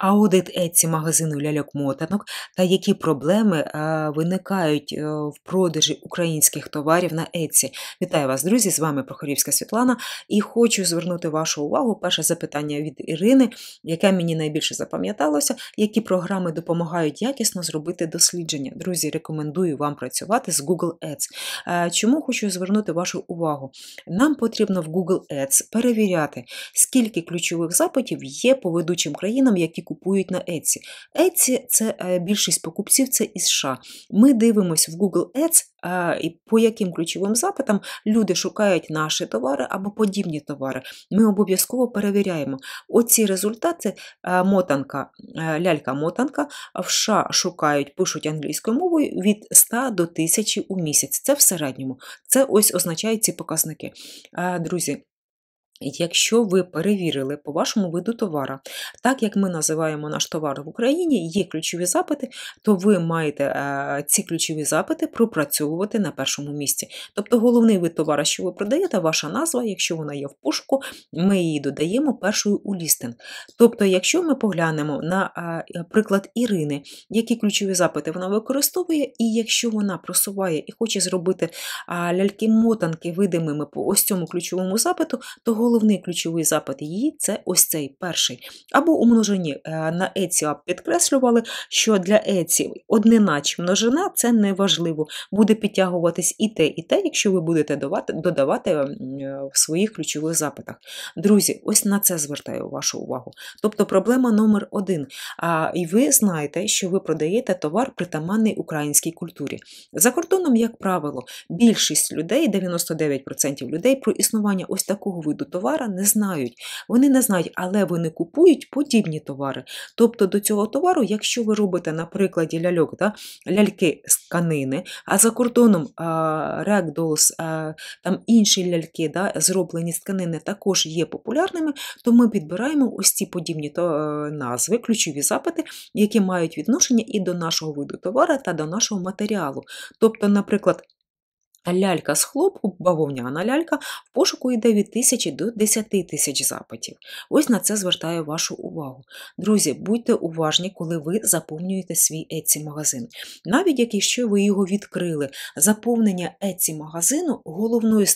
Аудит Еці магазину ляльок-мотанок та які проблеми а, е, виникають а, е, в продажі українських товарів на Еці. Вітаю вас, друзі! З вами Прохорівська Світлана, і хочу звернути вашу увагу. Перше запитання від Ірини, яке мені найбільше запам'яталося, які програми допомагають якісно зробити дослідження. Друзі, рекомендую вам працювати з Google Ads. А, е, чому хочу звернути вашу увагу? Нам потрібно в Google Ads перевіряти, скільки ключових запитів є по ведучим країнам, які купують на Еці. Еці це е, більшість покупців, це із США. Ми дивимося в Google Ads, по яким ключовим запитам люди шукають наші товари або подібні товари. Ми обов'язково перевіряємо. Оці результати е, мотанка, е, лялька-мотанка в США шукають, пишуть англійською мовою від 100 до 1000 у місяць. Це в середньому. Це ось означають ці показники. Друзі. Якщо ви перевірили по вашому виду товара, так як ми називаємо наш товар в Україні, є ключові запити, то ви маєте е, ці ключові запити пропрацьовувати на першому місці. Тобто головний вид товара, що ви продаєте, ваша назва, якщо вона є в пушку, ми її додаємо першою у лістинг. Тобто, якщо ми поглянемо на е, приклад Ірини, які ключові запити вона використовує, і якщо вона просуває і хоче зробити е, ляльки-мотанки видимими по ось цьому ключовому запиту, то головний ключовий запит її це ось цей перший. Або у множині е, на Еці підкреслювали, що для Еці одниначі множина це неважливо. Буде підтягуватись і те, і те, якщо ви будете додавати е, в своїх ключових запитах. Друзі, ось на це звертаю вашу увагу. Тобто проблема номер один. І ви знаєте, що ви продаєте товар притаманний українській культурі. За кордоном, як правило, більшість людей, 99% людей, про існування ось такого виду товару товара не знають. Вони не знають, але вони купують подібні товари. Тобто до цього товару, якщо ви робите, наприклад, ляльок, да, ляльки з канини, а за кордоном рекдолс, там інші ляльки, да, зроблені з тканини, також є популярними, то ми підбираємо ось ці подібні е, назви, ключові запити, які мають відношення і до нашого виду товара та до нашого матеріалу. Тобто, наприклад, Лялька з хлопку, бавовняна лялька, в пошуку йде від тисячі до 10 тисяч запитів. Ось на це звертаю вашу увагу. Друзі, будьте уважні, коли ви заповнюєте свій Etsy магазин. Навіть якщо ви його відкрили, заповнення Etsy магазину головної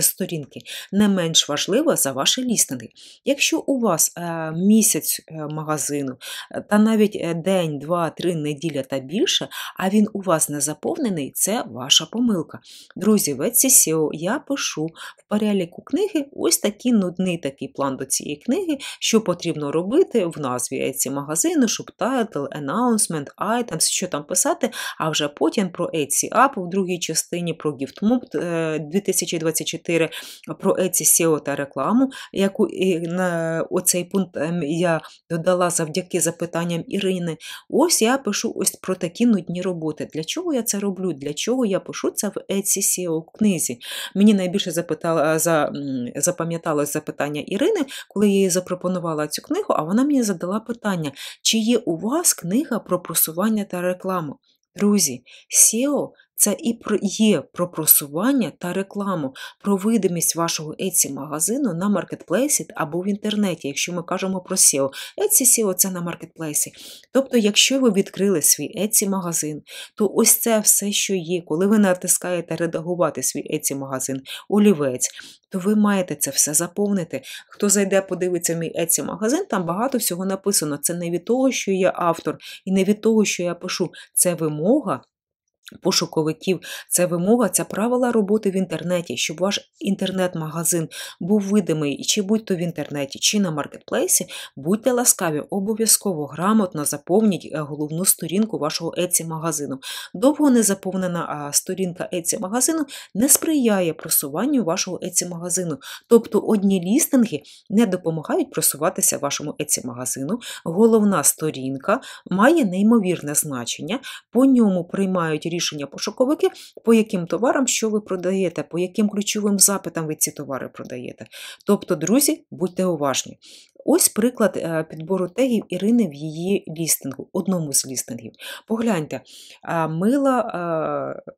сторінки не менш важливе за ваші лістинги. Якщо у вас е, місяць е, магазину е, та навіть день, два, три неділя та більше, а він у вас не заповнений, це ваша помилка. Друзі, в Etsy SEO я пишу в переліку книги ось такий нудний такий план до цієї книги, що потрібно робити в назві Etsy магазину, subtitle, announcement, items, що там писати, а вже потім про Etsy App в другій частині, про GiftMob 2024, е, про Etsy SEO та рекламу, яку на оцей пункт ем, я додала завдяки запитанням Ірини. Ось я пишу ось про такі нудні роботи. Для чого я це роблю? Для чого я пишу це в Etsy Сісіо у книзі. Мені найбільше запитала, е, за, запам'яталось запитання Ірини, коли я їй запропонувала цю книгу, а вона мені задала питання, чи є у вас книга про просування та рекламу. Друзі, SEO це і є про просування та рекламу, про видимість вашого etsy магазину на маркетплейсі або в інтернеті, якщо ми кажемо про SEO. Etsy SEO – це на маркетплейсі. Тобто, якщо ви відкрили свій etsy магазин, то ось це все, що є, коли ви натискаєте редагувати свій etsy магазин, олівець, то ви маєте це все заповнити. Хто зайде, подивиться в мій etsy магазин, там багато всього написано. Це не від того, що я автор, і не від того, що я пишу. Це вимога пошуковиків. Це вимога, це правила роботи в інтернеті, щоб ваш інтернет-магазин був видимий, чи будь-то в інтернеті, чи на маркетплейсі, будьте ласкаві, обов'язково грамотно заповніть е, головну сторінку вашого etsy магазину Довго не заповнена сторінка etsy магазину не сприяє просуванню вашого etsy магазину Тобто одні лістинги не допомагають просуватися вашому etsy магазину Головна сторінка має неймовірне значення, по ньому приймають рішення рішення пошуковики, по яким товарам що ви продаєте, по яким ключовим запитам ви ці товари продаєте. Тобто, друзі, будьте уважні. Ось приклад е, підбору тегів Ірини в її лістингу, одному з лістингів. Погляньте, е, мила. Е,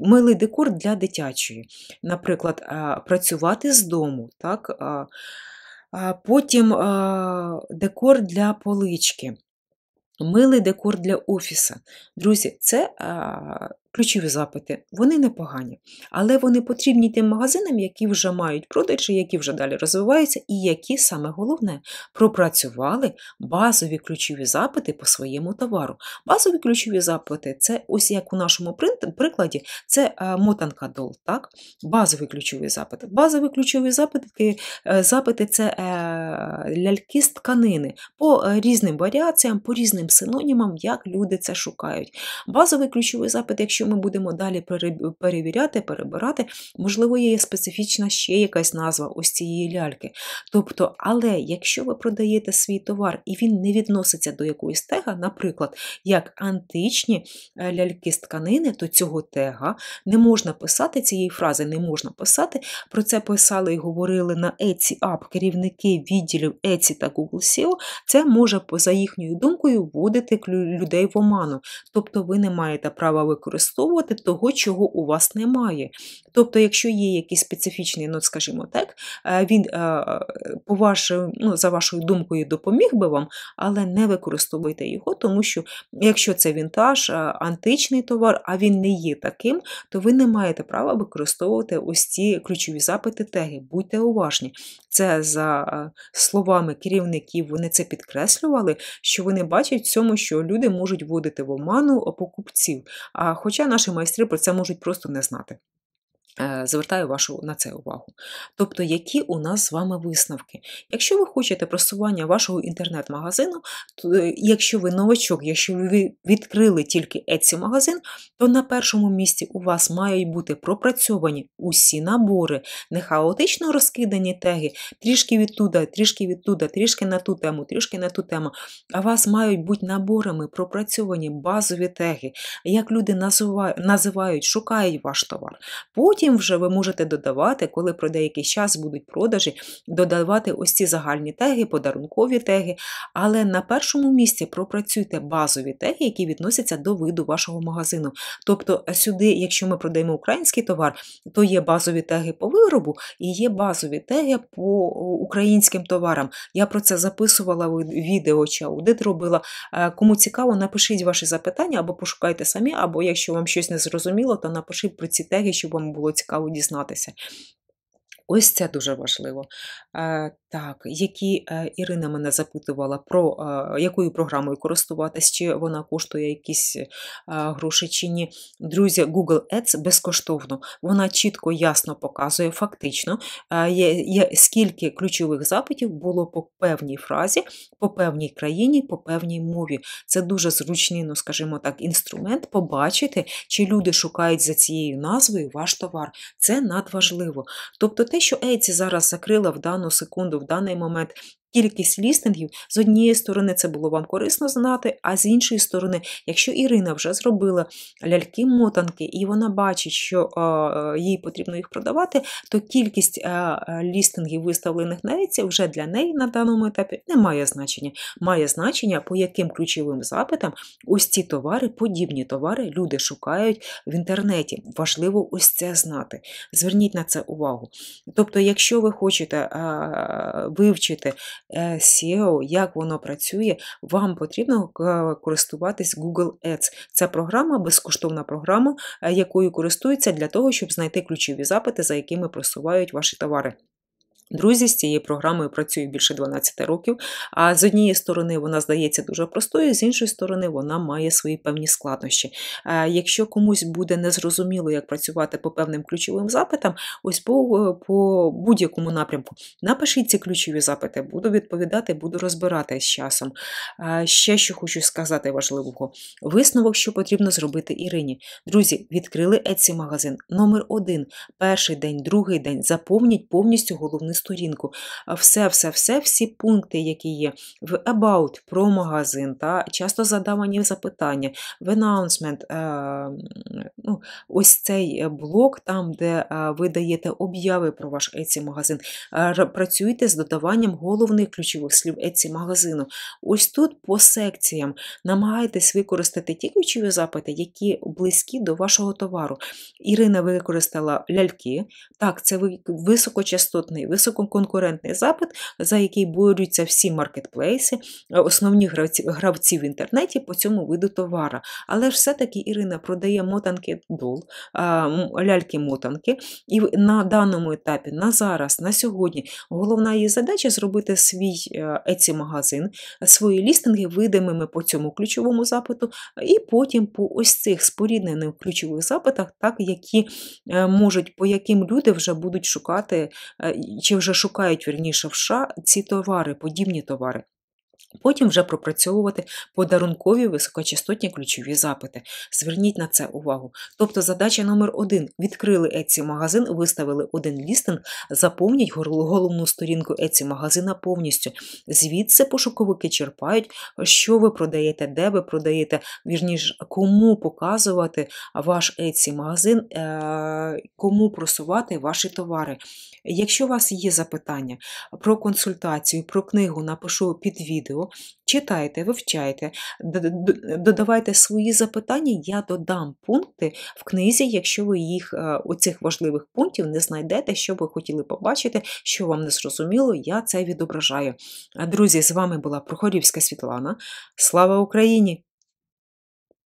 милий декор для дитячої. Наприклад, працювати з дому, так? потім декор для полички милий декор для офіса. Друзі, це ключові запити, вони непогані, але вони потрібні тим магазинам, які вже мають продажі, які вже далі розвиваються, і які саме головне пропрацювали базові ключові запити по своєму товару. Базові ключові запити це ось як у нашому прикладі, це мотанка е, дол. Так? Базові ключові запити. Базові ключові е, запити запити це е, ляльки з тканини по різним варіаціям, по різним синонімам, як люди це шукають. Базовий ключовий запит, якщо що ми будемо далі перевіряти, перебирати, можливо, є специфічна ще якась назва ось цієї ляльки. Тобто, але якщо ви продаєте свій товар і він не відноситься до якоїсь тега, наприклад, як античні е, ляльки з тканини, то цього тега не можна писати, цієї фрази не можна писати. Про це писали і говорили на Etsy App керівники відділів Etsy та Google SEO. Це може, за їхньою думкою, вводити людей в оману. Тобто ви не маєте права використовувати використовувати того, чого у вас немає. Тобто, якщо є якийсь специфічний, ну, скажімо так, е, він е, по вашою, ну, за вашою думкою допоміг би вам, але не використовуйте його, тому що якщо це вінтаж, е, античний товар, а він не є таким, то ви не маєте права використовувати ось ці ключові запити теги. Будьте уважні. Це за словами керівників, вони це підкреслювали, що вони бачать в цьому, що люди можуть вводити в оману покупців. А хоча Хоча наші майстри про це можуть просто не знати. Е, звертаю вашу на це увагу. Тобто, які у нас з вами висновки? Якщо ви хочете просування вашого інтернет-магазину, то е, якщо ви новачок, якщо ви відкрили тільки Etsy магазин, то на першому місці у вас мають бути пропрацьовані усі набори, не хаотично розкидані теги, трішки відтуда, трішки відтуда, трішки на ту тему, трішки на ту тему. А вас мають бути наборами пропрацьовані базові теги, як люди називають, шукають ваш товар. Потім Потім вже ви можете додавати, коли про деякий час будуть продажі, додавати ось ці загальні теги, подарункові теги. Але на першому місці пропрацюйте базові теги, які відносяться до виду вашого магазину. Тобто, е, сюди, якщо ми продаємо український товар, то є базові теги по виробу і є базові теги по українським товарам. Я про це записувала в відео чи аудит робила. Е, кому цікаво, напишіть ваші запитання або пошукайте самі, або якщо вам щось не зрозуміло, то напишіть про ці теги, щоб вам було цікаво дізнатися. Ось це дуже важливо. Е, так, які е, Ірина мене запитувала про е, якою програмою користуватись, чи вона коштує якісь е, гроші чи ні. Друзі, Google Ads безкоштовно. Вона чітко ясно показує фактично, е, є, скільки ключових запитів було по певній фразі, по певній країні, по певній мові. Це дуже зручний, ну скажімо так, інструмент побачити, чи люди шукають за цією назвою ваш товар. Це надважливо. Тобто те, що Ейці зараз закрила в дану секунду в даний момент кількість лістингів з однієї сторони це було вам корисно знати, а з іншої сторони, якщо Ірина вже зробила ляльки-мотанки, і вона бачить, що їй потрібно їх продавати, то кількість лістингів, виставлених на Etsy, вже для неї на даному етапі не має значення. Має значення, по яким ключовим запитам ось ці товари, подібні товари люди шукають в інтернеті. Важливо ось це знати. Зверніть на це увагу. Тобто, якщо ви хочете вивчити Е, SEO, як воно працює, вам потрібно е, користуватись Google Ads. Це програма, безкоштовна програма, е, якою користуються для того, щоб знайти ключові запити, за якими просувають ваші товари. Друзі, з цією програмою працюю більше 12 років. А з однієї сторони, вона здається дуже простою, з іншої сторони, вона має свої певні складнощі. Е, якщо комусь буде незрозуміло, як працювати по певним ключовим запитам, ось по, по будь-якому напрямку, напишіть ці ключові запити, буду відповідати, буду розбирати з часом. Е, ще що хочу сказати важливого: висновок, що потрібно зробити Ірині. Друзі, відкрили Etsy магазин номер один, перший день, другий день. Заповніть повністю головний сторінку. Все-все-все, всі пункти, які є в About про магазин, та часто задавані запитання, в announcement, е, ну, ось цей е, блок, там, де е, ви даєте об'яви про ваш Etsy магазин. Е, працюйте з додаванням головних ключових слів Etsy магазину. Ось тут по секціям намагайтесь використати ті ключові запити, які близькі до вашого товару. Ірина використала ляльки. Так, це високочастотний, високочастотний висококонкурентний запит, за який борються всі маркетплейси, е, основні гравці, гравці в інтернеті по цьому виду товара. Але ж все-таки Ірина продає мотанки дол, ляльки-мотанки, і на даному етапі, на зараз, на сьогодні, головна її задача зробити свій еці магазин свої лістинги видимими по цьому ключовому запиту, і потім по ось цих споріднених ключових запитах, так які е, можуть, по яким люди вже будуть шукати. Е, чи вже шукають вірніше в США ці товари, подібні товари. Потім вже пропрацьовувати подарункові високочастотні ключові запити. Зверніть на це увагу. Тобто, задача номер один: відкрили Etsy магазин, виставили один лістинг, заповніть головну сторінку Etsy магазина повністю. Звідси пошуковики черпають, що ви продаєте, де ви продаєте, вірніше, кому показувати ваш Etsy магазин, е, кому просувати ваші товари. Якщо у вас є запитання про консультацію, про книгу, напишу під відео відео, читайте, вивчайте, додавайте свої запитання, я додам пункти в книзі, якщо ви їх е, у цих важливих пунктів не знайдете, що ви хотіли побачити, що вам не зрозуміло, я це відображаю. Друзі, з вами була Прохорівська Світлана. Слава Україні!